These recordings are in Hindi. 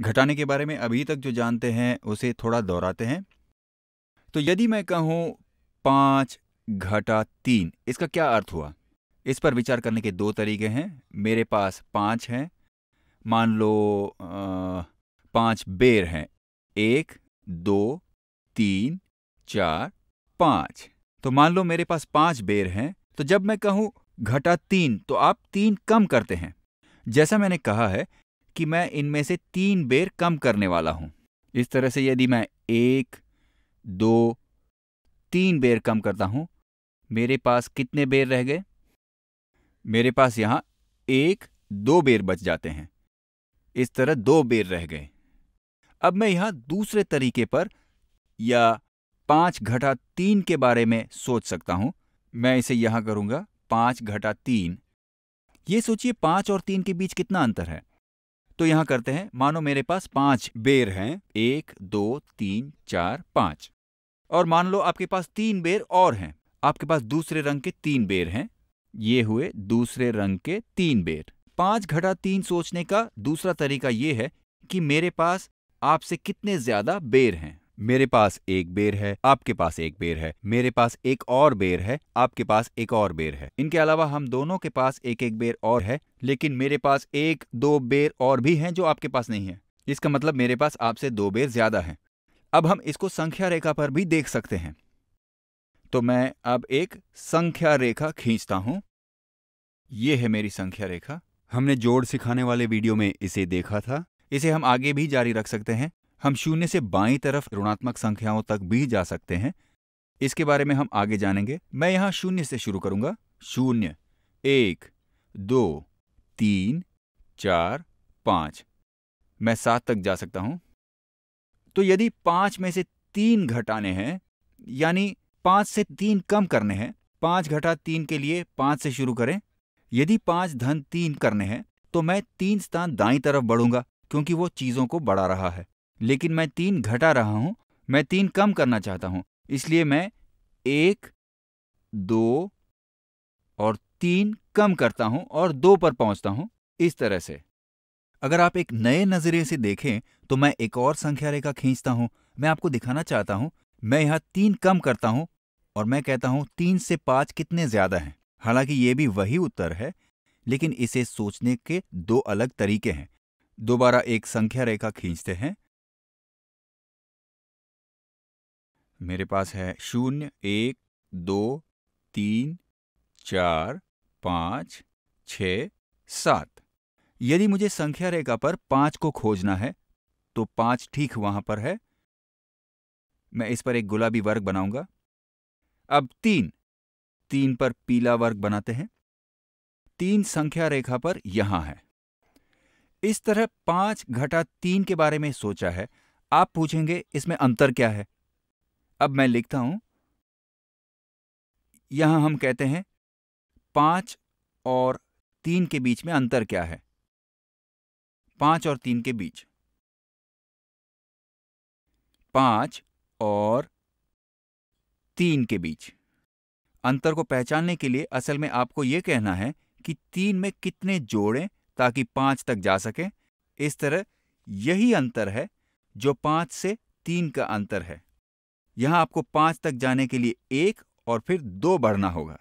घटाने के बारे में अभी तक जो जानते हैं उसे थोड़ा दोहराते हैं तो यदि मैं कहूं पांच घटा तीन इसका क्या अर्थ हुआ इस पर विचार करने के दो तरीके हैं मेरे पास पांच हैं मान लो आ, पांच बेर हैं एक दो तीन चार पांच तो मान लो मेरे पास पांच बेर हैं तो जब मैं कहूं घटा तीन तो आप तीन कम करते हैं जैसा मैंने कहा है कि मैं इनमें से तीन बेर कम करने वाला हूं इस तरह से यदि मैं एक दो तीन बेर कम करता हूं मेरे पास कितने बेर रह गए मेरे पास यहां एक दो बेर बच जाते हैं इस तरह दो बेर रह गए अब मैं यहां दूसरे तरीके पर या पांच घटा तीन के बारे में सोच सकता हूं मैं इसे यहां करूंगा पांच घटा तीन ये सोचिए पांच और तीन के बीच कितना अंतर है तो यहां करते हैं मानो मेरे पास पांच बेर हैं एक दो तीन चार पांच और मान लो आपके पास तीन बेर और हैं आपके पास दूसरे रंग के तीन बेर हैं ये हुए दूसरे रंग के तीन बेर पांच घटा तीन सोचने का दूसरा तरीका यह है कि मेरे पास आपसे कितने ज्यादा बेर हैं मेरे पास एक बेर है आपके पास एक बेर है मेरे पास एक और बेर है आपके पास एक और बेर है इनके अलावा हम दोनों के पास एक एक बेर और है लेकिन मेरे पास एक दो बेर और भी हैं जो आपके पास नहीं है इसका मतलब मेरे पास आपसे दो बेर ज्यादा है अब हम इसको संख्या रेखा पर भी देख सकते हैं तो मैं अब एक संख्या रेखा खींचता हूं ये है मेरी संख्या रेखा हमने जोड़ सिखाने वाले वीडियो में इसे देखा था इसे हम आगे भी जारी रख सकते हैं हम शून्य से बाई तरफ ऋणात्मक संख्याओं तक भी जा सकते हैं इसके बारे में हम आगे जानेंगे मैं यहाँ शून्य से शुरू करूंगा शून्य एक दो तीन चार पाँच मैं सात तक जा सकता हूं तो यदि पांच में से तीन घटाने हैं यानी पाँच से तीन कम करने हैं पांच घटा तीन के लिए पाँच से शुरू करें यदि पांच धन तीन करने हैं तो मैं तीन स्थान दाई तरफ बढ़ूंगा क्योंकि वो चीज़ों को बढ़ा रहा है लेकिन मैं तीन घटा रहा हूं मैं तीन कम करना चाहता हूं इसलिए मैं एक दो और तीन कम करता हूं और दो पर पहुंचता हूं इस तरह से अगर आप एक नए नजरिए से देखें तो मैं एक और संख्या रेखा खींचता हूं मैं आपको दिखाना चाहता हूं मैं यहां तीन कम करता हूं और मैं कहता हूं तीन से पांच कितने ज्यादा हैं हालांकि ये भी वही उत्तर है लेकिन इसे सोचने के दो अलग तरीके हैं दोबारा एक संख्या रेखा खींचते हैं मेरे पास है शून्य एक दो तीन चार पाँच छ सात यदि मुझे संख्या रेखा पर पांच को खोजना है तो पांच ठीक वहां पर है मैं इस पर एक गुलाबी वर्ग बनाऊंगा अब तीन तीन पर पीला वर्ग बनाते हैं तीन संख्या रेखा पर यहां है इस तरह पांच घटा तीन के बारे में सोचा है आप पूछेंगे इसमें अंतर क्या है अब मैं लिखता हूं यहां हम कहते हैं पांच और तीन के बीच में अंतर क्या है पांच और तीन के बीच पांच और तीन के बीच अंतर को पहचानने के लिए असल में आपको यह कहना है कि तीन में कितने जोड़ें ताकि पांच तक जा सके इस तरह यही अंतर है जो पांच से तीन का अंतर है यहां आपको पांच तक जाने के लिए एक और फिर दो बढ़ना होगा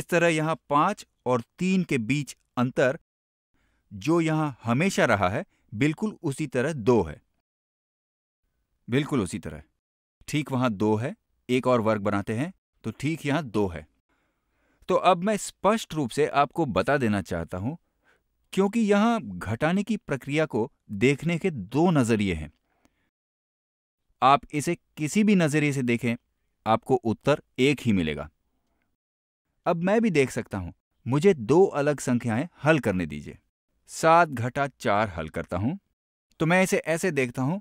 इस तरह यहां पांच और तीन के बीच अंतर जो यहां हमेशा रहा है बिल्कुल उसी तरह दो है बिल्कुल उसी तरह ठीक वहां दो है एक और वर्ग बनाते हैं तो ठीक यहां दो है तो अब मैं स्पष्ट रूप से आपको बता देना चाहता हूं क्योंकि यहां घटाने की प्रक्रिया को देखने के दो नजरिए हैं आप इसे किसी भी नज़रिए से देखें आपको उत्तर एक ही मिलेगा अब मैं भी देख सकता हूं मुझे दो अलग संख्याएं हल करने दीजिए सात घटा चार हल करता हूं तो मैं इसे ऐसे देखता हूं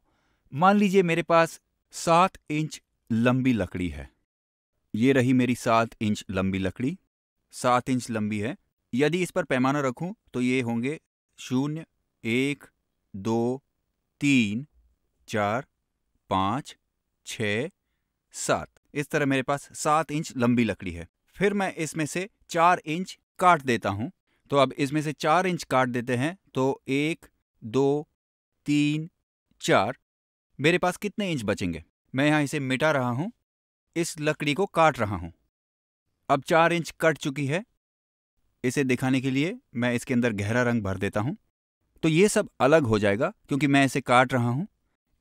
मान लीजिए मेरे पास सात इंच लंबी लकड़ी है ये रही मेरी सात इंच लंबी लकड़ी सात इंच लंबी है यदि इस पर पैमाना रखूं तो ये होंगे शून्य एक दो तीन चार पाँच छ सात इस तरह मेरे पास सात इंच लंबी लकड़ी है फिर मैं इसमें से चार इंच काट देता हूँ तो अब इसमें से चार इंच काट देते हैं तो एक दो तीन चार मेरे पास कितने इंच बचेंगे मैं यहाँ इसे मिटा रहा हूँ इस लकड़ी को काट रहा हूँ अब चार इंच कट चुकी है इसे दिखाने के लिए मैं इसके अंदर गहरा रंग भर देता हूँ तो ये सब अलग हो जाएगा क्योंकि मैं इसे काट रहा हूँ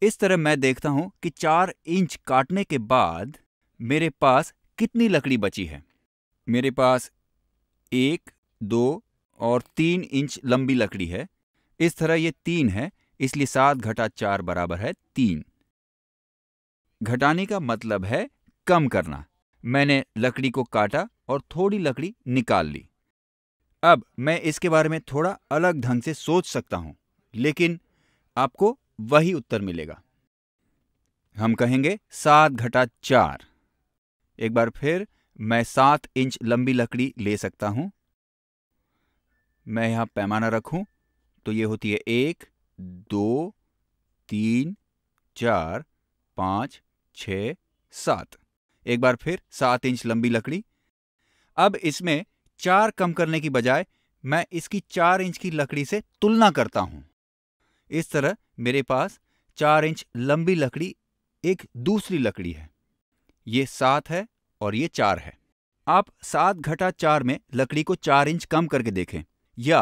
इस तरह मैं देखता हूं कि चार इंच काटने के बाद मेरे पास कितनी लकड़ी बची है मेरे पास एक दो और तीन इंच लंबी लकड़ी है इस तरह ये तीन है इसलिए सात घटा चार बराबर है तीन घटाने का मतलब है कम करना मैंने लकड़ी को काटा और थोड़ी लकड़ी निकाल ली अब मैं इसके बारे में थोड़ा अलग ढंग से सोच सकता हूं लेकिन आपको वही उत्तर मिलेगा हम कहेंगे सात घटा चार एक बार फिर मैं सात इंच लंबी लकड़ी ले सकता हूं मैं यहां पैमाना रखूं तो ये होती है एक दो तीन चार पांच छ सात एक बार फिर सात इंच लंबी लकड़ी अब इसमें चार कम करने की बजाय मैं इसकी चार इंच की लकड़ी से तुलना करता हूं इस तरह मेरे पास चार इंच लंबी लकड़ी एक दूसरी लकड़ी है ये सात है और ये चार है आप सात घटा चार में लकड़ी को चार इंच कम करके देखें या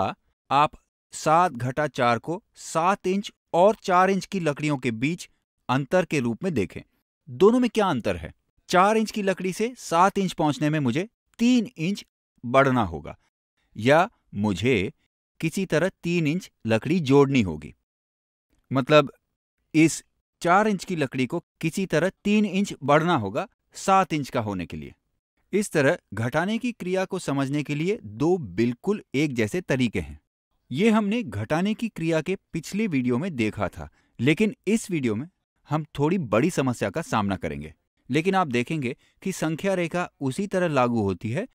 आप सात घटा चार को सात इंच और चार इंच की लकड़ियों के बीच अंतर के रूप में देखें दोनों में क्या अंतर है चार इंच की लकड़ी से सात इंच पहुंचने में मुझे तीन इंच बढ़ना होगा या मुझे किसी तरह तीन इंच लकड़ी जोड़नी होगी मतलब इस चार इंच की लकड़ी को किसी तरह तीन इंच बढ़ना होगा सात इंच का होने के लिए इस तरह घटाने की क्रिया को समझने के लिए दो बिल्कुल एक जैसे तरीके हैं ये हमने घटाने की क्रिया के पिछले वीडियो में देखा था लेकिन इस वीडियो में हम थोड़ी बड़ी समस्या का सामना करेंगे लेकिन आप देखेंगे कि संख्या रेखा उसी तरह लागू होती है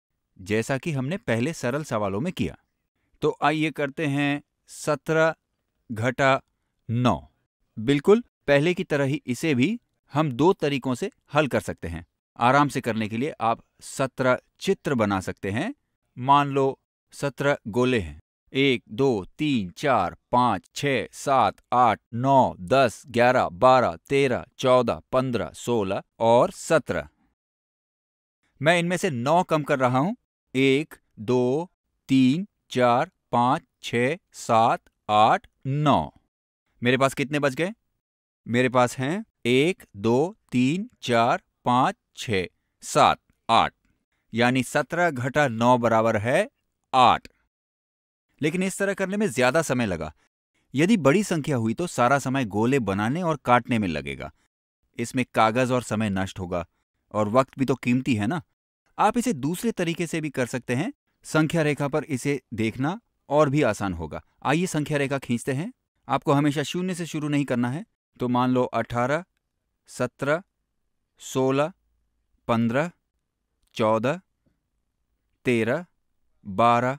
जैसा कि हमने पहले सरल सवालों में किया तो आइए करते हैं सत्रह घटा नौ बिल्कुल पहले की तरह ही इसे भी हम दो तरीकों से हल कर सकते हैं आराम से करने के लिए आप सत्रह चित्र बना सकते हैं मान लो सत्रह गोले हैं एक दो तीन चार पाँच छ सात आठ नौ दस ग्यारह बारह तेरह चौदह पंद्रह सोलह और सत्रह मैं इनमें से नौ कम कर रहा हूं एक दो तीन चार पाँच छ सात आठ नौ मेरे पास कितने बच गए मेरे पास हैं एक दो तीन चार पाँच छ सात आठ यानी सत्रह घटा नौ बराबर है आठ लेकिन इस तरह करने में ज्यादा समय लगा यदि बड़ी संख्या हुई तो सारा समय गोले बनाने और काटने में लगेगा इसमें कागज और समय नष्ट होगा और वक्त भी तो कीमती है ना आप इसे दूसरे तरीके से भी कर सकते हैं संख्या रेखा पर इसे देखना और भी आसान होगा आइए संख्या रेखा खींचते हैं आपको हमेशा शून्य से शुरू नहीं करना है तो मान लो अठारह सत्रह सोलह पंद्रह चौदह तेरह बारह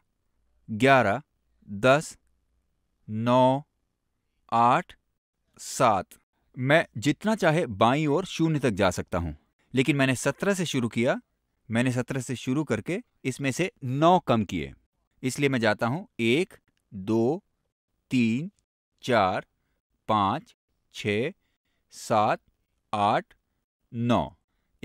ग्यारह दस नौ आठ सात मैं जितना चाहे बाईं ओर शून्य तक जा सकता हूं लेकिन मैंने सत्रह से शुरू किया मैंने सत्रह से शुरू करके इसमें से नौ कम किए इसलिए मैं जाता हूं एक दो तीन चार पाँच छ सात आठ नौ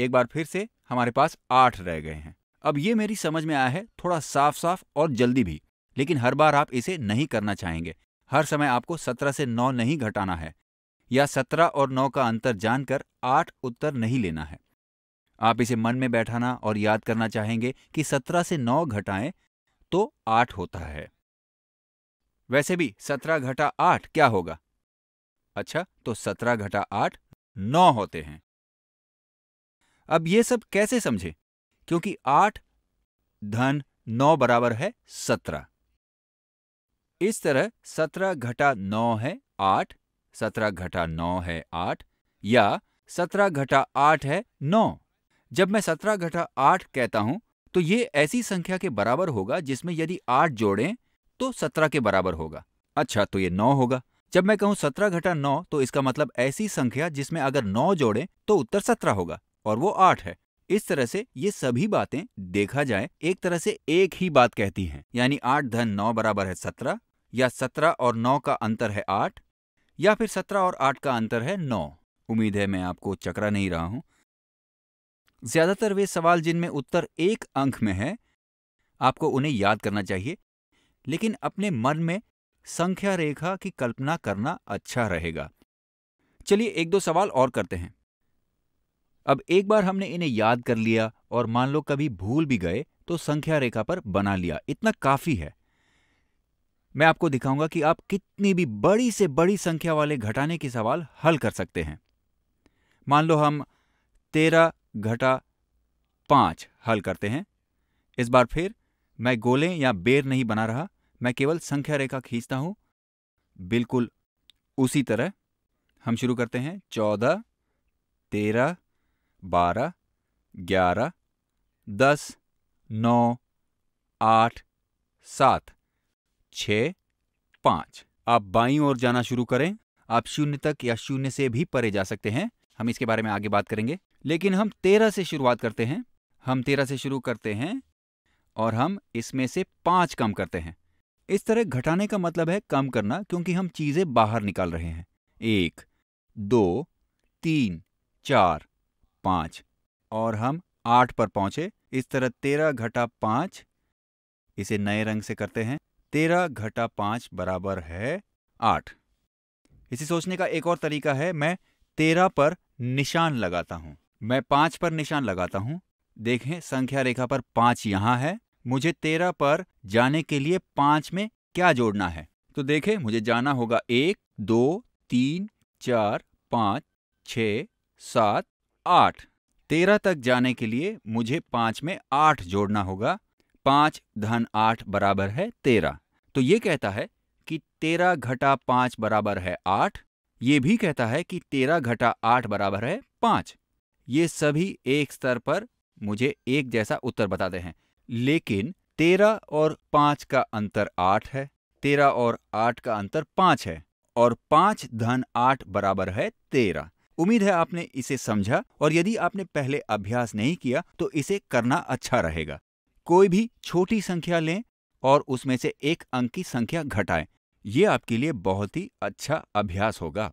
एक बार फिर से हमारे पास आठ रह गए हैं अब ये मेरी समझ में आया है थोड़ा साफ साफ और जल्दी भी लेकिन हर बार आप इसे नहीं करना चाहेंगे हर समय आपको सत्रह से नौ नहीं घटाना है या सत्रह और नौ का अंतर जानकर आठ उत्तर नहीं लेना है आप इसे मन में बैठाना और याद करना चाहेंगे कि सत्रह से नौ घटाएं तो आठ होता है वैसे भी सत्रह घटा आठ क्या होगा अच्छा तो सत्रह घटा आठ नौ होते हैं अब ये सब कैसे समझे क्योंकि आठ धन नौ बराबर है सत्रह इस तरह सत्रह घटा नौ है आठ सत्रह घटा नौ है आठ या सत्रह घटा आठ है नौ जब मैं सत्रह घटा आठ कहता हूं तो ये ऐसी संख्या के बराबर होगा जिसमें यदि आठ जोड़ें तो सत्रह के बराबर होगा अच्छा तो ये नौ होगा जब मैं कहूँ सत्रह घटा नौ तो इसका मतलब ऐसी संख्या जिसमें अगर नौ जोड़े तो उत्तर सत्रह होगा और वो आठ है इस तरह से ये सभी बातें देखा जाए एक तरह से एक ही बात कहती हैं यानी आठ धन नौ बराबर है सत्रह या सत्रह और नौ का अंतर है आठ या फिर सत्रह और आठ का अंतर है नौ उम्मीद है मैं आपको चकरा नहीं रहा हूं ज्यादातर वे सवाल जिनमें उत्तर एक अंक में है आपको उन्हें याद करना चाहिए लेकिन अपने मन में संख्या रेखा की कल्पना करना अच्छा रहेगा चलिए एक दो सवाल और करते हैं अब एक बार हमने इन्हें याद कर लिया और मान लो कभी भूल भी गए तो संख्या रेखा पर बना लिया इतना काफी है मैं आपको दिखाऊंगा कि आप कितनी भी बड़ी से बड़ी संख्या वाले घटाने के सवाल हल कर सकते हैं मान लो हम तेरह घटा पांच हल करते हैं इस बार फिर मैं गोले या बेर नहीं बना रहा मैं केवल संख्या रेखा खींचता हूं बिल्कुल उसी तरह हम शुरू करते हैं चौदह तेरह बारह ग्यारह दस नौ आठ सात छ पांच आप बाईं ओर जाना शुरू करें आप शून्य तक या शून्य से भी परे जा सकते हैं हम इसके बारे में आगे बात करेंगे लेकिन हम तेरह से शुरुआत करते हैं हम तेरह से शुरू करते हैं और हम इसमें से पांच कम करते हैं इस तरह घटाने का मतलब है कम करना क्योंकि हम चीजें बाहर निकाल रहे हैं एक दो तीन चार पांच और हम आठ पर पहुंचे इस तरह तेरह घटा पांच इसे नए रंग से करते हैं तेरह घटा पांच बराबर है आठ इसे सोचने का एक और तरीका है मैं तेरह पर निशान लगाता हूं मैं पांच पर निशान लगाता हूं देखें संख्या रेखा पर पांच यहां है मुझे तेरह पर जाने के लिए पांच में क्या जोड़ना है तो देखें मुझे जाना होगा एक दो तीन चार पाँच छ सात आठ तेरह तक जाने के लिए मुझे पांच में आठ जोड़ना होगा पांच धन आठ बराबर है तेरह तो ये कहता है कि तेरह घटा पांच बराबर है आठ ये भी कहता है कि तेरह घटा आठ बराबर है पांच ये सभी एक स्तर पर मुझे एक जैसा उत्तर बताते हैं लेकिन तेरह और पांच का अंतर आठ है तेरह और आठ का अंतर पांच है और पांच धन आठ बराबर है तेरह उम्मीद है आपने इसे समझा और यदि आपने पहले अभ्यास नहीं किया तो इसे करना अच्छा रहेगा कोई भी छोटी संख्या लें और उसमें से एक अंक की संख्या घटाएं ये आपके लिए बहुत ही अच्छा अभ्यास होगा